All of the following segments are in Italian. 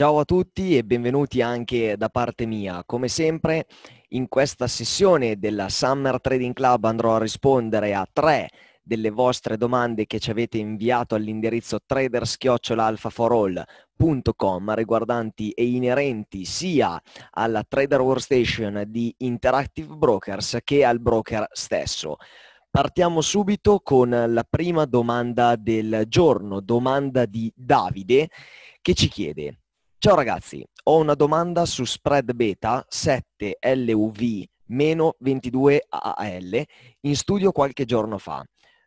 Ciao a tutti e benvenuti anche da parte mia. Come sempre in questa sessione della Summer Trading Club andrò a rispondere a tre delle vostre domande che ci avete inviato all'indirizzo traderschiocciolalfaforall.com riguardanti e inerenti sia alla Trader Workstation di Interactive Brokers che al broker stesso. Partiamo subito con la prima domanda del giorno, domanda di Davide che ci chiede Ciao ragazzi, ho una domanda su spread beta 7LUV-22AL in studio qualche giorno fa.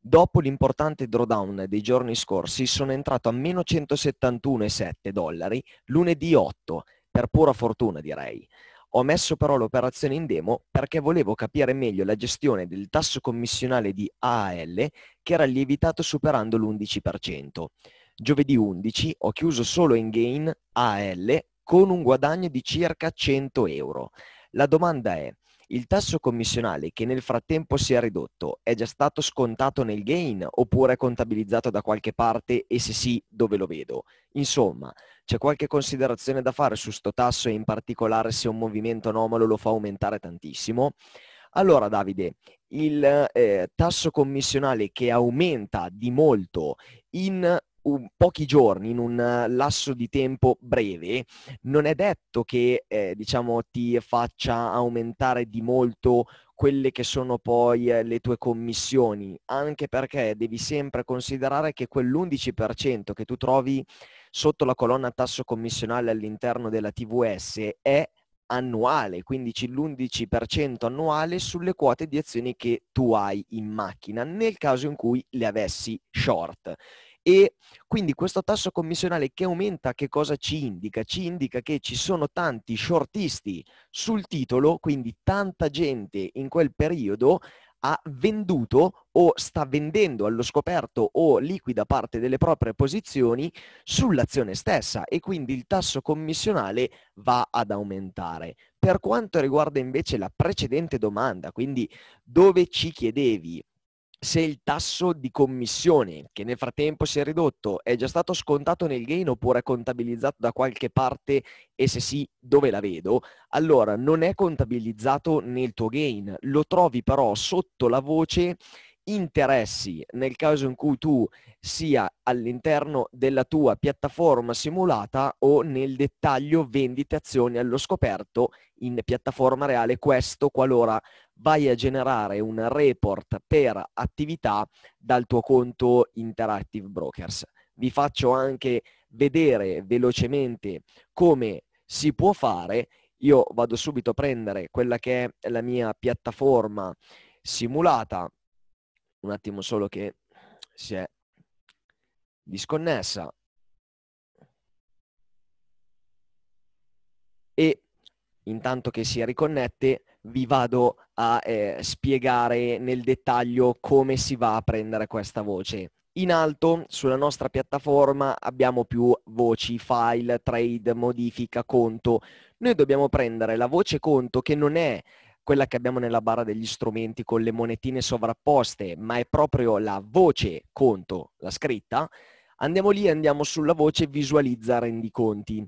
Dopo l'importante drawdown dei giorni scorsi sono entrato a meno 171,7 dollari lunedì 8, per pura fortuna direi. Ho messo però l'operazione in demo perché volevo capire meglio la gestione del tasso commissionale di AAL che era lievitato superando l'11%. Giovedì 11 ho chiuso solo in gain AL con un guadagno di circa 100 euro. La domanda è, il tasso commissionale che nel frattempo si è ridotto è già stato scontato nel gain oppure è contabilizzato da qualche parte e se sì dove lo vedo? Insomma, c'è qualche considerazione da fare su sto tasso e in particolare se un movimento anomalo lo fa aumentare tantissimo? Allora Davide, il eh, tasso commissionale che aumenta di molto in un, pochi giorni, in un eh, lasso di tempo breve, non è detto che eh, diciamo, ti faccia aumentare di molto quelle che sono poi eh, le tue commissioni, anche perché devi sempre considerare che quell'11% che tu trovi sotto la colonna tasso commissionale all'interno della TVS è annuale, quindi l'11% annuale sulle quote di azioni che tu hai in macchina nel caso in cui le avessi short. E quindi questo tasso commissionale che aumenta che cosa ci indica? Ci indica che ci sono tanti shortisti sul titolo, quindi tanta gente in quel periodo ha venduto o sta vendendo allo scoperto o liquida parte delle proprie posizioni sull'azione stessa e quindi il tasso commissionale va ad aumentare. Per quanto riguarda invece la precedente domanda, quindi dove ci chiedevi se il tasso di commissione che nel frattempo si è ridotto, è già stato scontato nel gain oppure è contabilizzato da qualche parte e se sì dove la vedo, allora non è contabilizzato nel tuo gain, lo trovi però sotto la voce interessi nel caso in cui tu sia all'interno della tua piattaforma simulata o nel dettaglio vendite azioni allo scoperto in piattaforma reale, questo qualora vai a generare un report per attività dal tuo conto Interactive Brokers. Vi faccio anche vedere velocemente come si può fare. Io vado subito a prendere quella che è la mia piattaforma simulata un attimo solo che si è disconnessa. E intanto che si riconnette vi vado a eh, spiegare nel dettaglio come si va a prendere questa voce. In alto sulla nostra piattaforma abbiamo più voci, file, trade, modifica, conto. Noi dobbiamo prendere la voce conto che non è quella che abbiamo nella barra degli strumenti con le monetine sovrapposte, ma è proprio la voce conto, la scritta, andiamo lì e andiamo sulla voce visualizza rendiconti.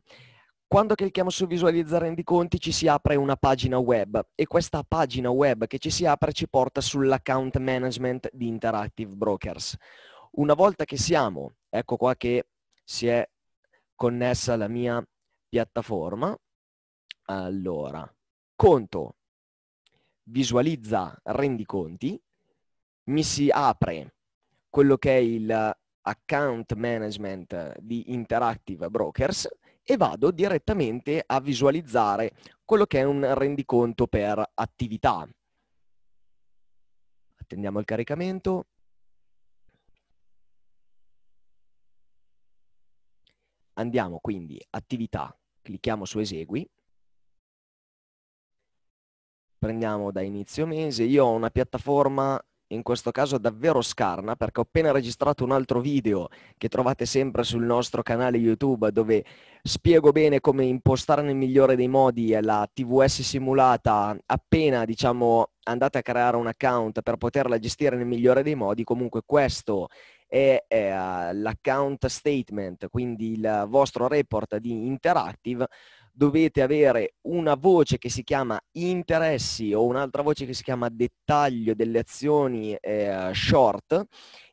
Quando clicchiamo su visualizza rendiconti ci si apre una pagina web e questa pagina web che ci si apre ci porta sull'account management di Interactive Brokers. Una volta che siamo, ecco qua che si è connessa la mia piattaforma, allora, conto, visualizza rendiconti, mi si apre quello che è il account management di Interactive Brokers e vado direttamente a visualizzare quello che è un rendiconto per attività. Attendiamo il caricamento. Andiamo quindi attività, clicchiamo su esegui prendiamo da inizio mese, io ho una piattaforma in questo caso davvero scarna perché ho appena registrato un altro video che trovate sempre sul nostro canale YouTube dove spiego bene come impostare nel migliore dei modi la TVS simulata appena diciamo andate a creare un account per poterla gestire nel migliore dei modi comunque questo è, è eh, l'account statement quindi il vostro report di Interactive dovete avere una voce che si chiama interessi o un'altra voce che si chiama dettaglio delle azioni eh, short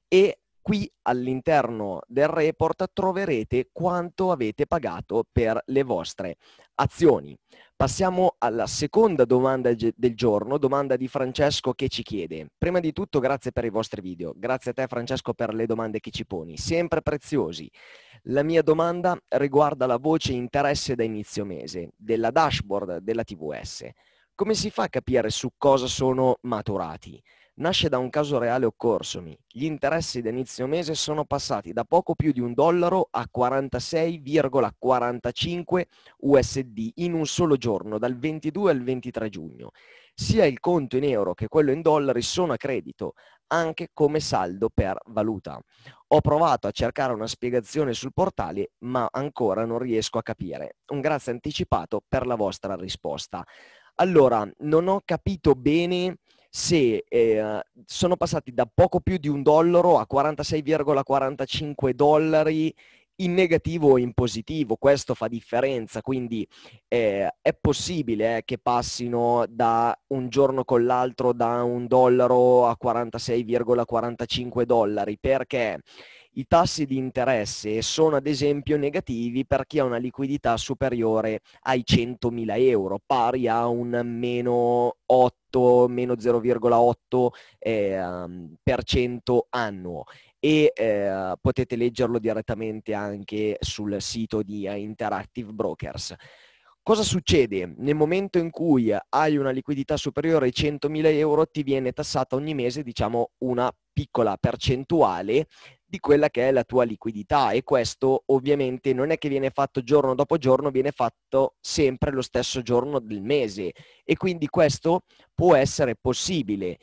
e qui all'interno del report troverete quanto avete pagato per le vostre azioni. Passiamo alla seconda domanda del giorno, domanda di Francesco che ci chiede. Prima di tutto grazie per i vostri video, grazie a te Francesco per le domande che ci poni, sempre preziosi. La mia domanda riguarda la voce interesse da inizio mese della dashboard della TVS. Come si fa a capire su cosa sono maturati? nasce da un caso reale occorsomi. Gli interessi d'inizio mese sono passati da poco più di un dollaro a 46,45 USD in un solo giorno, dal 22 al 23 giugno. Sia il conto in euro che quello in dollari sono a credito, anche come saldo per valuta. Ho provato a cercare una spiegazione sul portale, ma ancora non riesco a capire. Un grazie anticipato per la vostra risposta. Allora, non ho capito bene se eh, sono passati da poco più di un dollaro a 46,45 dollari in negativo o in positivo, questo fa differenza, quindi eh, è possibile eh, che passino da un giorno con l'altro da un dollaro a 46,45 dollari perché i tassi di interesse sono ad esempio negativi per chi ha una liquidità superiore ai 100.000 euro, pari a un meno 8 meno 0,8% eh, annuo e eh, potete leggerlo direttamente anche sul sito di eh, Interactive Brokers. Cosa succede? Nel momento in cui hai una liquidità superiore ai 100.000 euro ti viene tassata ogni mese diciamo, una piccola percentuale di quella che è la tua liquidità e questo ovviamente non è che viene fatto giorno dopo giorno, viene fatto sempre lo stesso giorno del mese e quindi questo può essere possibile.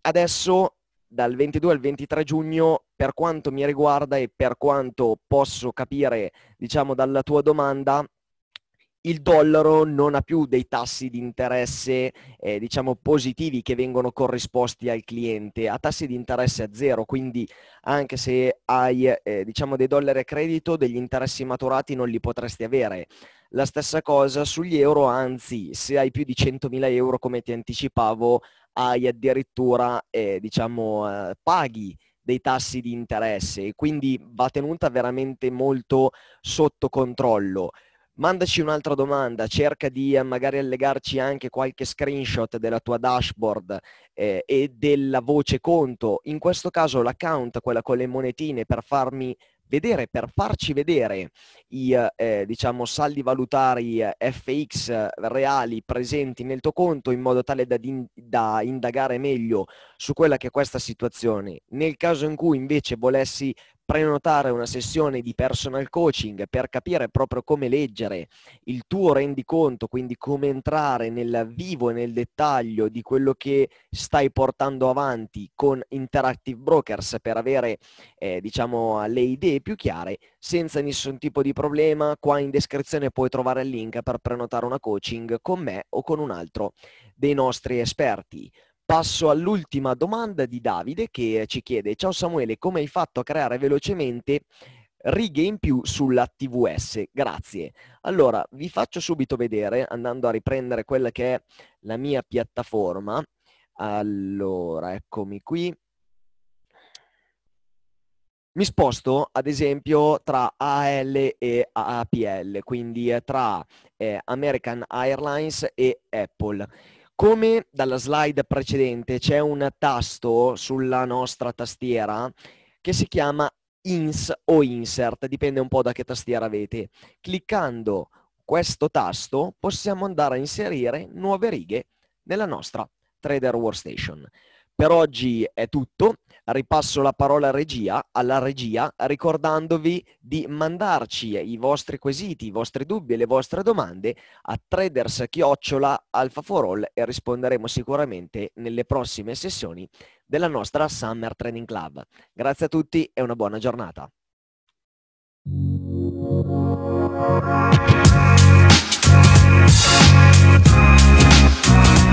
Adesso dal 22 al 23 giugno, per quanto mi riguarda e per quanto posso capire, diciamo, dalla tua domanda, il dollaro non ha più dei tassi di interesse eh, diciamo positivi che vengono corrisposti al cliente, ha tassi di interesse a zero, quindi anche se hai eh, diciamo dei dollari a credito, degli interessi maturati non li potresti avere. La stessa cosa sugli euro, anzi se hai più di 100.000 euro come ti anticipavo, hai addirittura eh, diciamo eh, paghi dei tassi di interesse, quindi va tenuta veramente molto sotto controllo. Mandaci un'altra domanda, cerca di eh, magari allegarci anche qualche screenshot della tua dashboard eh, e della voce conto, in questo caso l'account, quella con le monetine, per farmi vedere, per farci vedere i eh, diciamo, saldi valutari eh, FX eh, reali presenti nel tuo conto in modo tale da, da, indagare meglio su quella che è questa situazione. Nel caso in cui invece volessi prenotare una sessione di personal coaching per capire proprio come leggere il tuo rendiconto, quindi come entrare nel vivo e nel dettaglio di quello che stai portando avanti con Interactive Brokers per avere eh, diciamo, le idee più chiare senza nessun tipo di problema. Qua in descrizione puoi trovare il link per prenotare una coaching con me o con un altro dei nostri esperti. Passo all'ultima domanda di Davide che ci chiede Ciao Samuele, come hai fatto a creare velocemente righe in più sulla TVS? Grazie. Allora, vi faccio subito vedere, andando a riprendere quella che è la mia piattaforma. Allora, eccomi qui. Mi sposto ad esempio tra AL e APL, quindi tra eh, American Airlines e Apple come dalla slide precedente c'è un tasto sulla nostra tastiera che si chiama INS o INSERT, dipende un po' da che tastiera avete. Cliccando questo tasto possiamo andare a inserire nuove righe nella nostra Trader Workstation. Per oggi è tutto, ripasso la parola regia, alla regia ricordandovi di mandarci i vostri quesiti, i vostri dubbi e le vostre domande a traders chiocciola alfa all e risponderemo sicuramente nelle prossime sessioni della nostra Summer Training Club. Grazie a tutti e una buona giornata. Thank you.